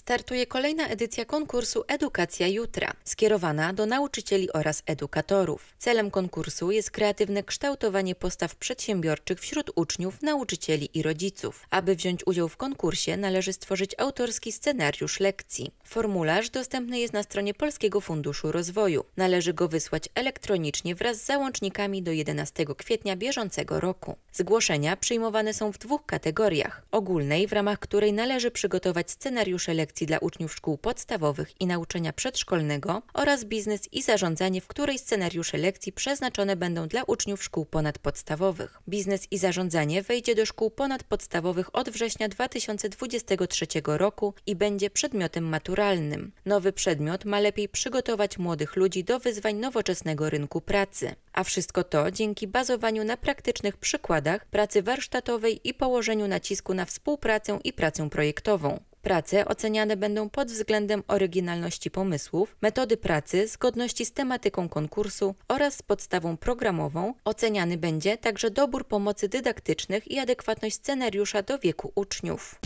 startuje kolejna edycja konkursu Edukacja Jutra, skierowana do nauczycieli oraz edukatorów. Celem konkursu jest kreatywne kształtowanie postaw przedsiębiorczych wśród uczniów, nauczycieli i rodziców. Aby wziąć udział w konkursie, należy stworzyć autorski scenariusz lekcji. Formularz dostępny jest na stronie Polskiego Funduszu Rozwoju. Należy go wysłać elektronicznie wraz z załącznikami do 11 kwietnia bieżącego roku. Zgłoszenia przyjmowane są w dwóch kategoriach: ogólnej, w ramach której należy przygotować scenariusze lekcji lekcji dla uczniów szkół podstawowych i nauczenia przedszkolnego oraz biznes i zarządzanie, w której scenariusze lekcji przeznaczone będą dla uczniów szkół ponadpodstawowych. Biznes i zarządzanie wejdzie do szkół ponadpodstawowych od września 2023 roku i będzie przedmiotem maturalnym. Nowy przedmiot ma lepiej przygotować młodych ludzi do wyzwań nowoczesnego rynku pracy. A wszystko to dzięki bazowaniu na praktycznych przykładach pracy warsztatowej i położeniu nacisku na współpracę i pracę projektową. Prace oceniane będą pod względem oryginalności pomysłów, metody pracy, zgodności z tematyką konkursu oraz z podstawą programową. Oceniany będzie także dobór pomocy dydaktycznych i adekwatność scenariusza do wieku uczniów.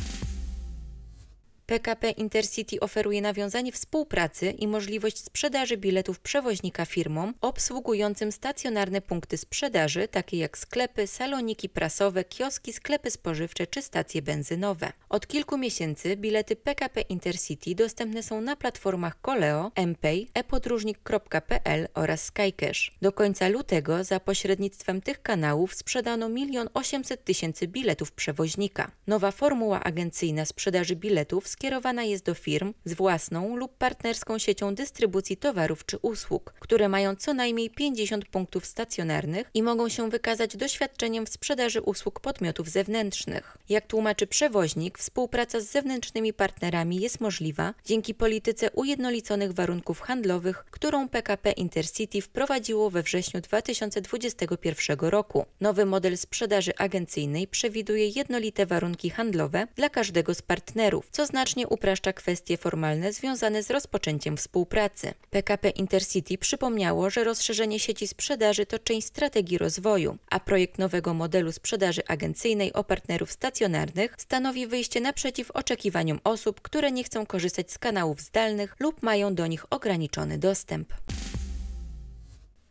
PKP Intercity oferuje nawiązanie współpracy i możliwość sprzedaży biletów przewoźnika firmom obsługującym stacjonarne punkty sprzedaży, takie jak sklepy, saloniki prasowe, kioski, sklepy spożywcze czy stacje benzynowe. Od kilku miesięcy bilety PKP Intercity dostępne są na platformach Koleo, MPay, epodróżnik.pl oraz Skycash. Do końca lutego za pośrednictwem tych kanałów sprzedano 1 800 000 biletów przewoźnika. Nowa formuła agencyjna sprzedaży biletów skierowana jest do firm z własną lub partnerską siecią dystrybucji towarów czy usług, które mają co najmniej 50 punktów stacjonarnych i mogą się wykazać doświadczeniem w sprzedaży usług podmiotów zewnętrznych. Jak tłumaczy przewoźnik, współpraca z zewnętrznymi partnerami jest możliwa dzięki polityce ujednoliconych warunków handlowych, którą PKP Intercity wprowadziło we wrześniu 2021 roku. Nowy model sprzedaży agencyjnej przewiduje jednolite warunki handlowe dla każdego z partnerów, co znaczy znacznie upraszcza kwestie formalne związane z rozpoczęciem współpracy. PKP Intercity przypomniało, że rozszerzenie sieci sprzedaży to część strategii rozwoju, a projekt nowego modelu sprzedaży agencyjnej o partnerów stacjonarnych stanowi wyjście naprzeciw oczekiwaniom osób, które nie chcą korzystać z kanałów zdalnych lub mają do nich ograniczony dostęp.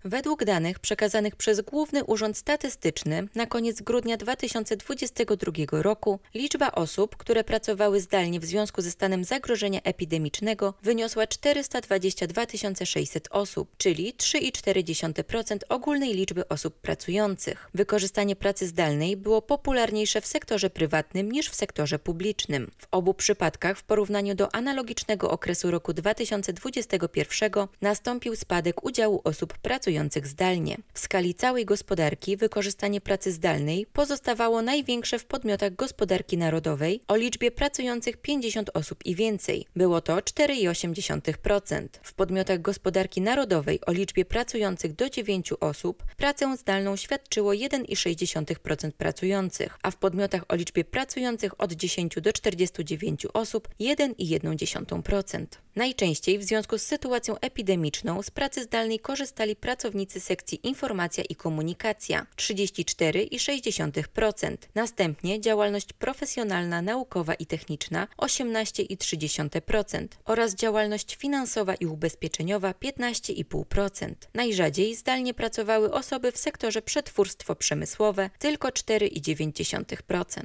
Według danych przekazanych przez Główny Urząd Statystyczny na koniec grudnia 2022 roku liczba osób, które pracowały zdalnie w związku ze stanem zagrożenia epidemicznego wyniosła 422 600 osób, czyli 3,4% ogólnej liczby osób pracujących. Wykorzystanie pracy zdalnej było popularniejsze w sektorze prywatnym niż w sektorze publicznym. W obu przypadkach w porównaniu do analogicznego okresu roku 2021 nastąpił spadek udziału osób pracujących pracujących zdalnie. W skali całej gospodarki wykorzystanie pracy zdalnej pozostawało największe w podmiotach gospodarki narodowej o liczbie pracujących 50 osób i więcej. Było to 4,8%. W podmiotach gospodarki narodowej o liczbie pracujących do 9 osób pracę zdalną świadczyło 1,6% pracujących, a w podmiotach o liczbie pracujących od 10 do 49 osób 1,1%. Najczęściej w związku z sytuacją epidemiczną z pracy zdalnej korzystali pracownicy pracownicy sekcji Informacja i Komunikacja 34,6%. Następnie działalność profesjonalna, naukowa i techniczna 18,3% oraz działalność finansowa i ubezpieczeniowa 15,5%. Najrzadziej zdalnie pracowały osoby w sektorze przetwórstwo przemysłowe tylko 4,9%.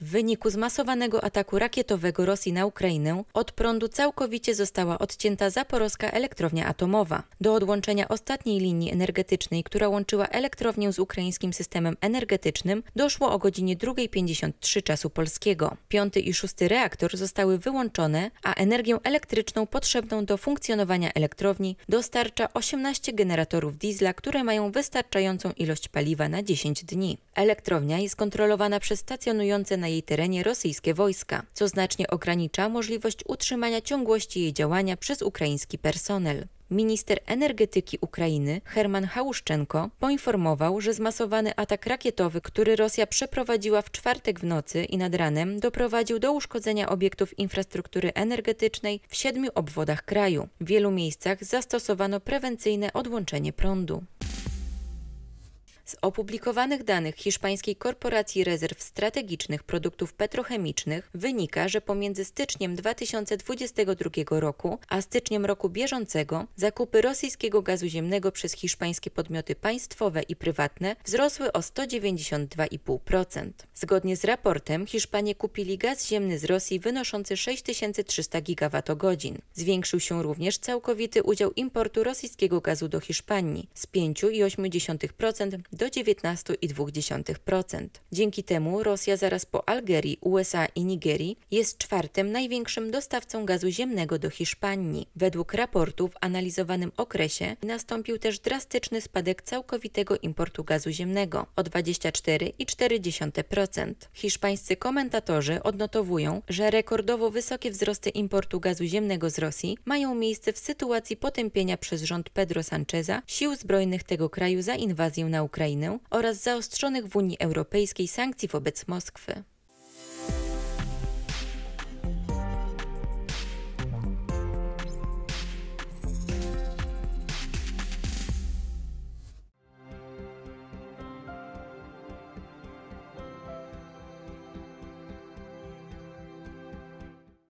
W wyniku zmasowanego ataku rakietowego Rosji na Ukrainę od prądu całkowicie została odcięta zaporowska elektrownia atomowa. Do odłączenia ostatniej linii energetycznej, która łączyła elektrownię z ukraińskim systemem energetycznym, doszło o godzinie 2.53 czasu polskiego. Piąty i szósty reaktor zostały wyłączone, a energię elektryczną potrzebną do funkcjonowania elektrowni dostarcza 18 generatorów diesla, które mają wystarczającą ilość paliwa na 10 dni. Elektrownia jest kontrolowana przez stacjonujące na na jej terenie rosyjskie wojska, co znacznie ogranicza możliwość utrzymania ciągłości jej działania przez ukraiński personel. Minister energetyki Ukrainy Herman Hałuszczenko poinformował, że zmasowany atak rakietowy, który Rosja przeprowadziła w czwartek w nocy i nad ranem, doprowadził do uszkodzenia obiektów infrastruktury energetycznej w siedmiu obwodach kraju. W wielu miejscach zastosowano prewencyjne odłączenie prądu. Z opublikowanych danych Hiszpańskiej Korporacji Rezerw Strategicznych Produktów Petrochemicznych wynika, że pomiędzy styczniem 2022 roku a styczniem roku bieżącego zakupy rosyjskiego gazu ziemnego przez hiszpańskie podmioty państwowe i prywatne wzrosły o 192,5%. Zgodnie z raportem Hiszpanie kupili gaz ziemny z Rosji wynoszący 6300 GWh. Zwiększył się również całkowity udział importu rosyjskiego gazu do Hiszpanii z 5,8% do 19,2%. Dzięki temu Rosja zaraz po Algerii, USA i Nigerii jest czwartym największym dostawcą gazu ziemnego do Hiszpanii. Według raportu w analizowanym okresie nastąpił też drastyczny spadek całkowitego importu gazu ziemnego o 24,4%. Hiszpańscy komentatorzy odnotowują, że rekordowo wysokie wzrosty importu gazu ziemnego z Rosji mają miejsce w sytuacji potępienia przez rząd Pedro Sancheza sił zbrojnych tego kraju za inwazję na Ukrainę. Ukrainę oraz zaostrzonych w Unii Europejskiej sankcji wobec Moskwy.